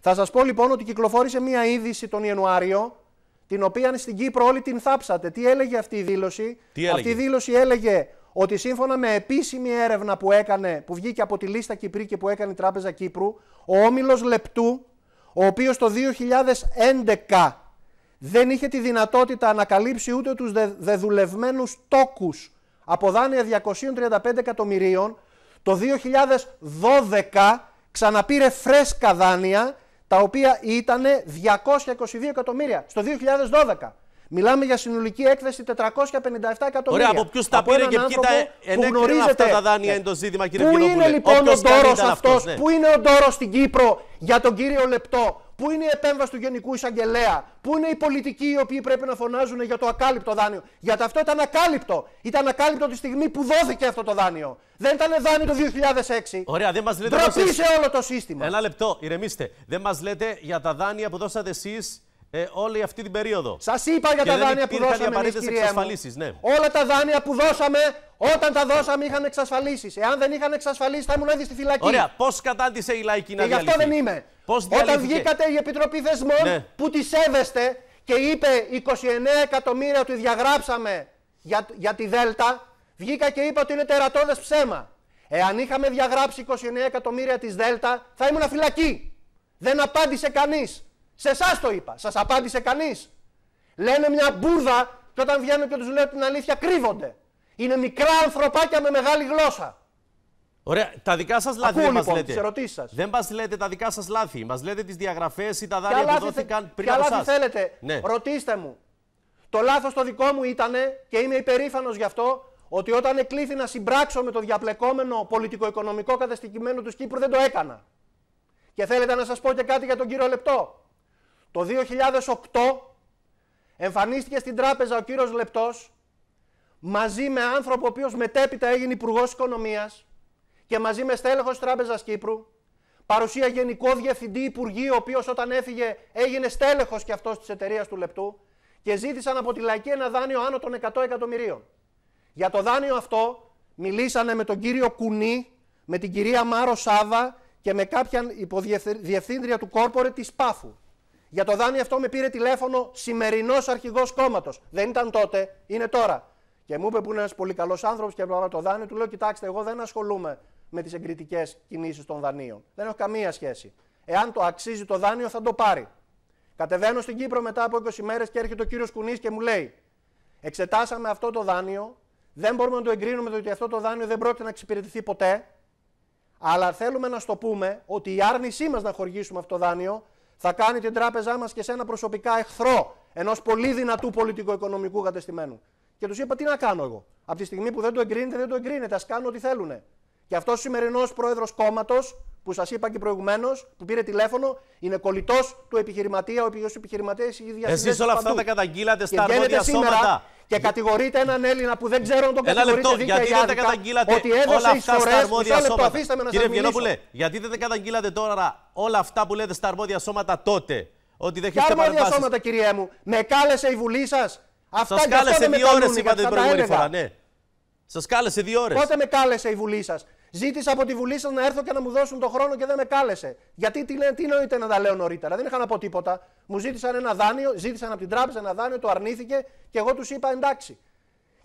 Θα σας πω λοιπόν ότι κυκλοφόρησε μία είδηση τον Ιανουάριο, την οποία στην Κύπρο όλοι την θάψατε. Τι έλεγε αυτή η δήλωση. Τι έλεγε. Αυτή η δήλωση έλεγε ότι σύμφωνα με επίσημη έρευνα που έκανε, που βγήκε από τη λίστα και που έκανε η Τράπεζα Κύπρου, ο Όμιλος Λεπτού, ο οποίος το 2011 δεν είχε τη δυνατότητα να καλύψει ούτε τους δεδουλευμένους τόκους από δάνεια 235 εκατομμυρίων, το 2012 ξαναπήρε φρέσκα δάνεια τα οποία ήταν 222 εκατομμύρια στο 2012. Μιλάμε για συνολική έκθεση 457 εκατομμύρια. Ωραία, από ποιους τα πήρε και ποιοι τα ε, αυτά τα δάνεια είναι το ζήτημα, κύριε Πού είναι λοιπόν ο ντόρο αυτό, ναι. πού είναι ο ντόρος στην Κύπρο για τον κύριο Λεπτό, Πού είναι η επέμβαση του Γενικού Εισαγγελέα, Πού είναι οι πολιτικοί οι οποίοι πρέπει να φωνάζουν για το ακάλυπτο δάνειο. Γιατί αυτό ήταν ακάλυπτο. Ήταν ακάλυπτο τη στιγμή που δόθηκε αυτό το δάνειο. Δεν ήταν δάνειο το 2006. Ωραία, δεν μας λέτε. όλο το σύστημα. Ένα λεπτό, ηρεμήστε. Δεν μας λέτε για τα δάνεια που δώσατε εσείς ε, όλη αυτή την περίοδο. Σας είπα για τα δάνεια που δώσαμε. ναι. Όλα τα δάνεια που δώσαμε, όταν τα δώσαμε, είχαν εξασφαλίσεις. Εάν δεν είχαν εξασφαλίσεις, θα ήμουν ήδη στη φυλακή. Ωραία, πώς κατάντησε η λαϊκή να Και ε, γι' αυτό δεν είμαι. όταν βγήκατε η Επιτροπή Θεσμών ναι. που τη σέβεστε και είπε 29 εκατομμύρια Ότι διαγράψαμε για, για τη Δέλτα, βγήκα και είπα ότι είναι τερατώδες ψέμα. Εάν είχαμε διαγράψει 29 εκατομμύρια της Δέλτα, θα ήμουν φυλακή. Δεν απάντησε κανείς. Σε εσάς το είπα. Σας απάντησε κανείς. Λένε μια μπουρδα και όταν βγαίνουν και τους λέω την αλήθεια κρύβονται. Είναι μικρά ανθρωπάκια με μεγάλη γλώσσα. Ωραία. Τα δικά σας λάθη δεν λοιπόν, μα λέτε. Δεν μας λέτε τα δικά σας λάθη. Μας λέτε τις διαγραφές ή τα δάνεια που δόθηκαν θε... πριν από εσάς. θέλετε. Ναι. Ρωτήστε μου. Το λάθος το δικό μου ήταν και είμαι υπερήφανος γι' αυτό ότι όταν εκλήθη να συμπράξω με το διαπλεκόμενο πολιτικο-οικονομικό καταστοιχημένο του Κύπρου δεν το έκανα. Και θέλετε να σας πω και κάτι για τον κύριο Λεπτό. Το 2008 εμφανίστηκε στην τράπεζα ο κύριος Λεπτός μαζί με άνθρωπο ο οποίος μετέπειτα έγινε υπουργός Οικονομίας και μαζί με στέλεχος Τράπεζας Κύπρου, παρουσία γενικό διευθυντή Υπουργείου, ο οποίος όταν έφυγε έγινε στέλεχος και αυτός της εταιρείας του Λεπτού και ζήτησαν από τη Λαϊκή ένα δάνειο άνω των 100 εκατομμυρίων. Για το δάνειο αυτό μιλήσανε με τον κύριο Κουνή, με την κυρία Μάρο Σάβα και με κάποια υποδιευθύντρια του κόρπορε της Πάφου. Για το δάνειο αυτό με πήρε τηλέφωνο σημερινός αρχηγός κόμματος. Δεν ήταν τότε, είναι τώρα. Και μου είπε που είναι ένας πολύ καλός άνθρωπος και απλά το δάνειο, του λέω: Κοιτάξτε, εγώ δεν ασχολούμαι με τις εγκριτικές κινήσεις των δανείων. Δεν έχω καμία σχέση. Εάν το αξίζει το δάνειο, θα το πάρει. Κατεβαίνω στην Κύπρο μετά από 20 μέρες και έρχεται ο κύριος Κουνής και μου λέει: Εξετάσαμε αυτό το δάνειο. Δεν μπορούμε να το εγκρίνουμε ότι αυτό το δάνειο δεν πρόκειται να εξυπηρετηθεί ποτέ. Αλλά θέλουμε να στο πούμε ότι η άρνησή μας να χορηγήσουμε αυτό το δάνειο θα κάνει την τράπεζά μας και σε ένα προσωπικά εχθρό ενός πολύ δυνατού πολιτικο-οικονομικού κατεστημένου. Και τους είπα, τι να κάνω εγώ. Από τη στιγμή που δεν το εγκρίνεται, δεν το εγκρίνεται. Ας κάνουν ό,τι θέλουν. Και αυτός ο σημερινός πρόεδρος κόμματος, που σας είπα και προηγουμένως, που πήρε τηλέφωνο, είναι κολλητός του επιχειρηματία, ο οποίος επιχειρηματίας έχει διασυνδέσει. Εσείς όλα αυτά τα καταγγείλατε στα αρμόδια σήμερα, και κατηγορείτε έναν Έλληνα που δεν ξέρω αν τον Ένα λεπτό, γιατί δεν τα καταγγείλατε ότι όλα αυτά στα αρμόδια σώματα. Κύριε Βιενόπουλε, γιατί δεν τα καταγγείλατε τώρα όλα αυτά που λέτε στα αρμόδια σώματα τότε. Ότι δεν έχετε αρμόδια σώματα, κυρία μου. Με κάλεσε η Βουλή σας. Αυτά Σας κάλεσε δύο ώρε, είπατε την προηγούμενη φορά. Ναι. Σας κάλεσε δύο ώρες Πότε με κάλεσε η Βουλή σας. Ζήτησα από τη Βουλή σας να έρθω και να μου δώσουν τον χρόνο και δεν με κάλεσε. Γιατί τι, τι νοείται να τα λέω νωρίτερα. Δεν είχα να πω τίποτα. Μου ζήτησαν ένα δάνειο, ζήτησαν από την τράπεζα ένα δάνειο, το αρνήθηκε και εγώ τους είπα εντάξει.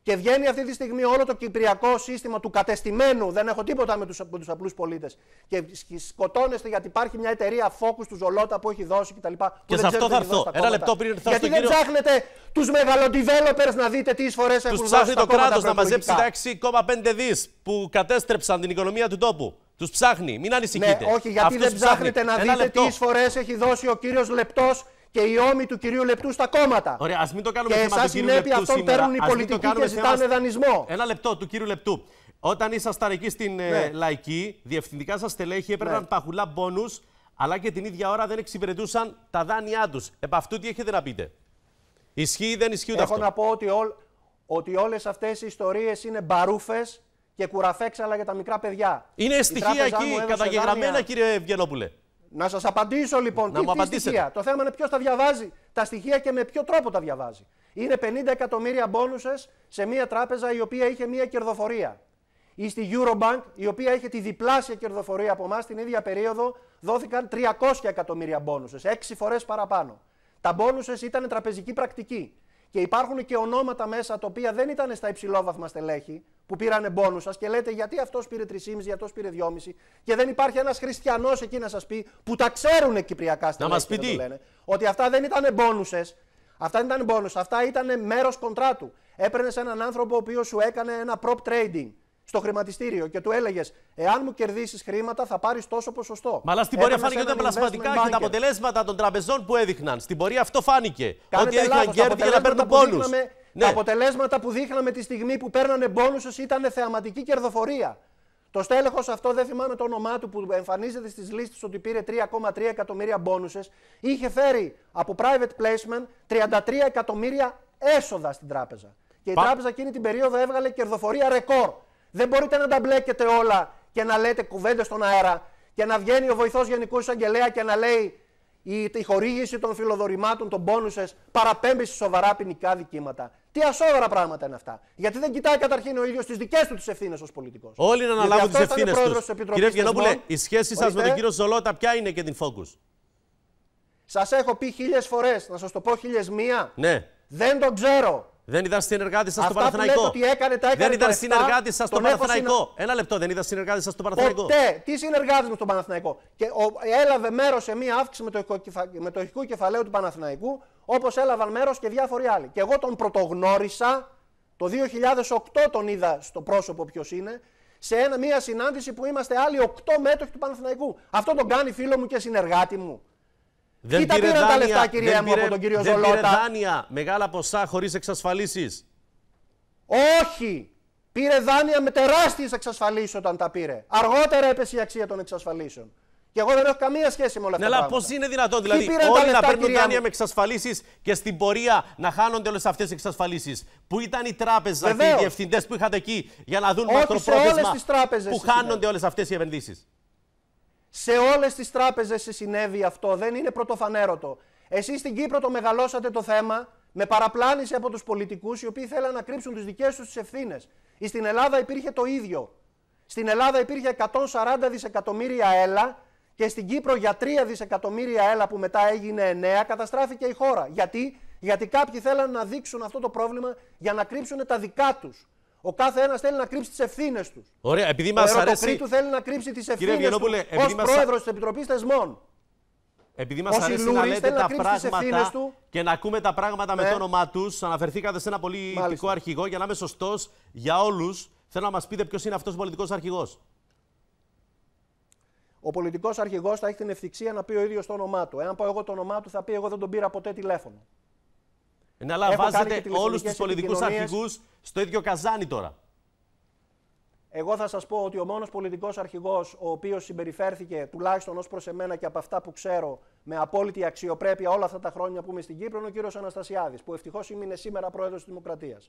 Και βγαίνει αυτή τη στιγμή όλο το κυπριακό σύστημα του κατεστημένου. Δεν έχω τίποτα με τους τους απλούς πολίτες. Και σκοτώνεστε γιατί υπάρχει μια εταιρεία Focus του Ζολότα που έχει δώσει κτλ. Και, και σε αυτό θα έρθω. Ένα λεπτό πριν έρθω Γιατί δεν κύριο... ψάχνετε τους developers να δείτε τι εισφορέ έχουν δώσει Του ψάχνει το κράτος να μαζέψει τα 6,5 δις που κατέστρεψαν την οικονομία του τόπου. Τους ψάχνει, μην ανησυχείτε. Ναι, όχι, γιατί δεν ψάχνετε να δείτε τι εισφορέ έχει δώσει ο κύριος Λεπτός και οι ώμοι του κυρίου Λεπτού στα κόμματα. Ωραία, ας μην το κάνουμε και σαν συνέπεια αυτών παίρνουν οι πολιτικοί και ζητάνε θέμα... δανεισμό. Ένα λεπτό του κύριου Λεπτού. Όταν ήσασταν εκεί στην ε, ναι. Λαϊκή, διευθυντικά σας στελέχη έπαιρναν ναι. παχουλά μπόνους αλλά και την ίδια ώρα δεν εξυπηρετούσαν τα δάνειά τους. Επ' αυτού τι έχετε να πείτε. Ισχύει ή δεν ισχύει Έχω αυτό. να πω ότι, ό, ότι όλες αυτές οι ιστορίες είναι μπαρούφες και κουραφέξαλα για τα μικρά παιδιά. Είναι στοιχεία εκεί καταγεγραμμένα, δάνεια. κύριε Βγενόπουλε. Να σας απαντήσω λοιπόν. Να τι, στοιχεία. Το θέμα είναι ποιος τα διαβάζει τα στοιχεία και με ποιο τρόπο τα διαβάζει. Είναι 50 εκατομμύρια μπόνουσες σε μια τράπεζα η οποία είχε μια κερδοφορία. Ή στη Eurobank, η οποία είχε τη διπλάσια κερδοφορία από εμάς την ίδια περίοδο, δόθηκαν 300 εκατομμύρια μπόνουσες, Έξι φορές παραπάνω. Τα μπόνουσες ήταν τραπεζική πρακτική. Και υπάρχουν και ονόματα μέσα τα οποία δεν ήταν στα υψηλόβαθμα στελέχη, που πήρανε πόνου σας και λέτε γιατί αυτός πήρε 3,5, γιατί αυτός πήρε 2,5 και δεν υπάρχει ένας χριστιανός εκεί να σας πει που τα ξέρουν κυπριακά στελέχη. Να μας πει τι. Λένε, ότι αυτά δεν ήταν μπόνου Αυτά δεν ήταν μπόνους, αυτά ήταν μέρος κοντράτου. Έπαιρνες έναν άνθρωπο ο οποίος σου έκανε ένα prop trading στο χρηματιστήριο και του έλεγες: Εάν μου κερδίσεις χρήματα, θα πάρεις τόσο ποσοστό. Μα αλλά στην πορεία φάνηκε ότι ήταν πλασματικά και τα αποτελέσματα των τραπεζών που έδειχναν. Στην πορεία αυτό φάνηκε. Κάνετε ότι έδειχναν κέρδη για να παίρνουν πόνου. Ναι. Τα αποτελέσματα που δείχναμε τη στιγμή που παίρνανε πόνους ήταν θεαματική κερδοφορία. Το στέλεχος αυτό, δεν θυμάμαι το όνομά του, που εμφανίζεται στις λίστες ότι πήρε 3,3 εκατομμύρια μπόνουσε, είχε φέρει από private placement 33 εκατομμύρια έσοδα στην τράπεζα. Και η τράπεζα εκείνη την περίοδο έβγαλε κερδοφορία ρεκόρ. Δεν μπορείτε να τα μπλέκετε όλα και να λέτε κουβέντε στον αέρα και να βγαίνει ο βοηθός Γενικού Εισαγγελέα και να λέει η, η χορήγηση των φιλοδορημάτων, των πόνουσες, παραπέμπει σε σοβαρά ποινικά δικήματα. Τι ασόβαρα πράγματα είναι αυτά. Γιατί δεν κοιτάει καταρχήν ο ίδιος τις δικές του τις ευθύνες ως πολιτικός. Όλοι να αναλάβουν τι ευθύνε του. Κύριε Βγενόπουλε, η σχέση σας με τον κύριο Ζολότα ποια είναι και την φόκου. Σας έχω πει χίλιες φορές, να σας το πω χίλιες μία. Ναι. Δεν τον ξέρω. Δεν είδα συνεργάτη σας στο Παναθηναϊκό. Που ότι έκανε, τα έκανε δεν είδα συνεργάτη σας στο Παναθηναϊκό. Ένα λεπτό, δεν είδα συνεργάτη σας στο Παναθηναϊκό. Ποτέ. Τι συνεργάτη μου στο Παναθηναϊκό. Και έλαβε μέρος σε μία αύξηση με το, με του Παναθηναϊκού, όπως έλαβαν μέρος και διάφοροι άλλοι. Και εγώ τον πρωτογνώρισα το 2008 τον είδα στο πρόσωπο ποιος είναι, σε μια συνάντηση που είμαστε άλλοι 8 μέτοχοι του Παναθηναϊκού. Αυτό τον κάνει φίλο μου και συνεργάτη μου. Δεν τα πήρε δάνεια, λεφτά, κυρία μου, τον κύριο δεν Ζολότα. πήρε δάνεια μεγάλα ποσά χωρίς εξασφαλίσεις. Όχι. Πήρε δάνεια με τεράστιες εξασφαλίσεις όταν τα πήρε. Αργότερα έπεσε η αξία των εξασφαλίσεων. Και εγώ δεν έχω καμία σχέση με όλα αυτά. Ναι, αλλά πώς είναι δυνατόν, δηλαδή, όλοι λεφτά, να παίρνουν δάνεια με εξασφαλίσεις και στην πορεία να χάνονται όλες αυτές οι εξασφαλίσεις. Πού ήταν οι τράπεζες, οι διευθυντές που είχατε εκεί, για να δουν μακροπρόθεσμα. Που χάνονται όλες αυτές οι επενδύσεις. Σε όλες τις τράπεζες συνέβη αυτό, δεν είναι πρωτοφανέρωτο. Εσείς στην Κύπρο το μεγαλώσατε το θέμα με παραπλάνηση από τους πολιτικούς οι οποίοι θέλαν να κρύψουν τις δικές τους τις ευθύνες. Ή στην Ελλάδα υπήρχε το ίδιο. Στην Ελλάδα υπήρχε 140 δισεκατομμύρια έλα και στην Κύπρο για 3 δισεκατομμύρια έλα που μετά έγινε 9 καταστράφηκε η χώρα. Γιατί, Γιατί κάποιοι θέλαν να δείξουν αυτό το πρόβλημα για να κρύψουν τα δικά τους. Ο κάθε ένας θέλει να κρύψει τις ευθύνες τους. Ωραία, επειδή μας αρέσει. Ο θέλει να κρύψει τις ευθύνε του. Ω πρόεδρο της Επιτροπής Θεσμών. Επειδή μας αρέσει να λέτε τα πράγματα του. και να ακούμε τα πράγματα με ε. το όνομά τους, αναφερθήκατε σε ένα πολύ πολιτικό αρχηγό. Για να είμαι σωστός για όλους, θέλω να μας πείτε ποιος είναι αυτός ο πολιτικός αρχηγός. Ο πολιτικός αρχηγός θα έχει την ευτυχία να πει ο ίδιος το όνομά του. Εάν πω εγώ το όνομά του, θα πει εγώ δεν τον πήρα ποτέ τηλέφωνο. Ε, αλλά να βάζετε όλους τους πολιτικούς αρχηγούς στο ίδιο καζάνι τώρα. Εγώ θα σας πω ότι ο μόνος πολιτικός αρχηγός ο οποίος συμπεριφέρθηκε τουλάχιστον ως προς εμένα και από αυτά που ξέρω με απόλυτη αξιοπρέπεια όλα αυτά τα χρόνια που είμαι στην Κύπρο είναι ο κύριος Αναστασιάδης, που ευτυχώς ήμουν σήμερα πρόεδρος της Δημοκρατίας.